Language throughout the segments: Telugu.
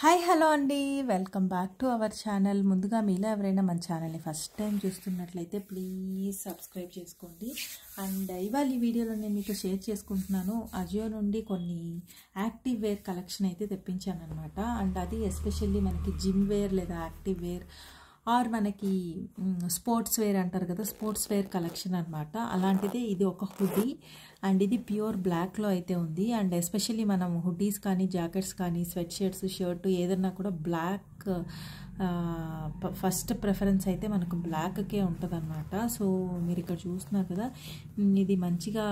హాయ్ హలో అండి welcome back to our channel ముందుగా మీలో ఎవరైనా మన ఛానల్ని ఫస్ట్ టైం చూస్తున్నట్లయితే ప్లీజ్ సబ్స్క్రైబ్ చేసుకోండి అండ్ ఇవాళ ఈ వీడియోలో నేను మీకు షేర్ చేసుకుంటున్నాను అజియో నుండి కొన్ని యాక్టివ్ వేర్ కలెక్షన్ అయితే తెప్పించాను అనమాట అండ్ అది ఎస్పెషల్లీ మనకి జిమ్ వేర్ లేదా యాక్టివ్ వేర్ ఆర్ మనకి స్పోర్ట్స్ వేర్ అంటారు కదా స్పోర్ట్స్ వేర్ కలెక్షన్ అనమాట అలాంటిదే ఇది ఒక హుడీ అండ్ ఇది ప్యూర్ బ్లాక్లో అయితే ఉంది అండ్ ఎస్పెషల్లీ మనం హుడీస్ కానీ జాకెట్స్ కానీ స్వెట్ షర్ట్స్ షర్ట్ ఏదన్నా కూడా బ్లాక్ ఫస్ట్ ప్రిఫరెన్స్ అయితే మనకు బ్లాక్కే ఉంటుందన్నమాట సో మీరు ఇక్కడ చూస్తున్నారు కదా ఇది మంచిగా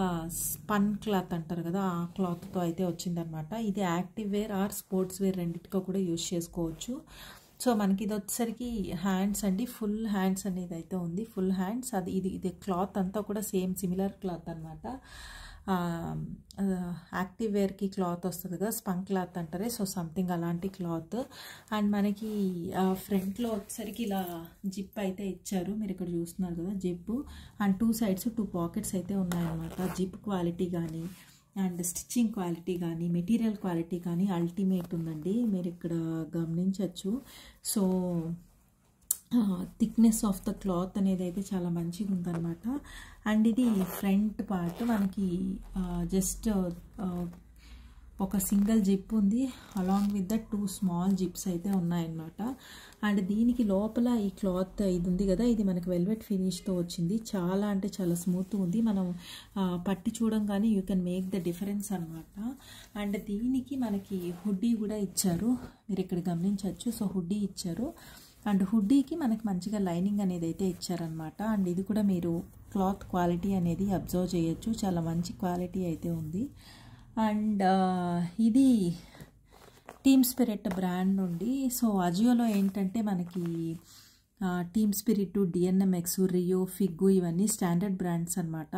స్పన్ క్లాత్ అంటారు కదా ఆ క్లాత్తో అయితే వచ్చిందనమాట ఇది active wear or sports wear రెండింటికో కూడా యూజ్ చేసుకోవచ్చు సో మనకి ఇది వచ్చేసరికి హ్యాండ్స్ అండి ఫుల్ హ్యాండ్స్ అనేది అయితే ఉంది ఫుల్ హ్యాండ్స్ అది ఇది ఇది క్లాత్ అంతా కూడా సేమ్ సిమిలర్ క్లాత్ అనమాట యాక్టివ్ వేర్కి క్లాత్ వస్తుంది కదా స్పంక్ క్లాత్ అంటారే సో సంథింగ్ అలాంటి క్లాత్ అండ్ మనకి ఫ్రంట్లో వచ్చేసరికి ఇలా జిప్ అయితే ఇచ్చారు మీరు ఇక్కడ చూస్తున్నారు కదా zip and two sides two pockets అయితే ఉన్నాయన్నమాట జిప్ క్వాలిటీ కానీ అండ్ స్టిచ్చింగ్ క్వాలిటీ కానీ మెటీరియల్ క్వాలిటీ కానీ అల్టిమేట్ ఉందండి మీరు ఇక్కడ గమనించవచ్చు so thickness of the cloth అనేది అయితే చాలా మంచిగా ఉందన్నమాట అండ్ ఇది ఫ్రంట్ పార్ట్ మనకి జస్ట్ ఒక సింగిల్ జిప్ ఉంది along with the two small zips అయితే ఉన్నాయన్నమాట అండ్ దీనికి లోపల ఈ క్లాత్ ఇది ఉంది కదా ఇది మనకి వెల్వెట్ ఫినిష్తో వచ్చింది చాలా అంటే చాలా స్మూత్ ఉంది మనం పట్టి చూడంగానే you can make the difference అనమాట అండ్ దీనికి మనకి హుడ్డీ కూడా ఇచ్చారు మీరు ఇక్కడ గమనించవచ్చు సో హుడ్డీ ఇచ్చారు అండ్ హుడ్డీకి మనకి మంచిగా లైనింగ్ అనేది అయితే ఇచ్చారనమాట అండ్ ఇది కూడా మీరు క్లాత్ క్వాలిటీ అనేది అబ్జర్వ్ చేయొచ్చు చాలా మంచి క్వాలిటీ అయితే ఉంది అండ్ ఇది టీమ్ స్పిరిట్ బ్రాండ్ నుండి సో అజియోలో ఏంటంటే మనకి team spirit DNMX Rio Fig ఇవన్నీ స్టాండర్డ్ బ్రాండ్స్ అనమాట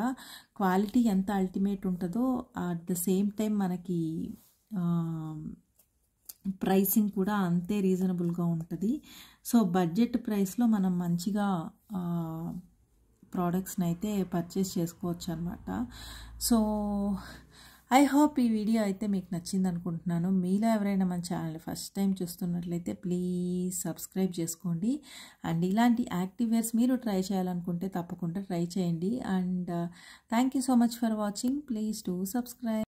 క్వాలిటీ ఎంత అల్టిమేట్ ఉంటుందో అట్ ద సేమ్ టైం మనకి ప్రైసింగ్ కూడా అంతే రీజనబుల్గా ఉంటుంది సో బడ్జెట్ ప్రైస్లో మనం మంచిగా ప్రోడక్ట్స్ని అయితే పర్చేస్ చేసుకోవచ్చు అనమాట సో ఐ హోప్ ఈ వీడియో అయితే మీకు నచ్చింది అనుకుంటున్నాను మీలో ఎవరైనా మన ఛానల్ ఫస్ట్ టైం చూస్తున్నట్లయితే ప్లీజ్ సబ్స్క్రైబ్ చేసుకోండి అండ్ ఇలాంటి యాక్టివేర్స్ మీరు ట్రై చేయాలనుకుంటే తప్పకుండా ట్రై చేయండి and thank you so much for watching please to subscribe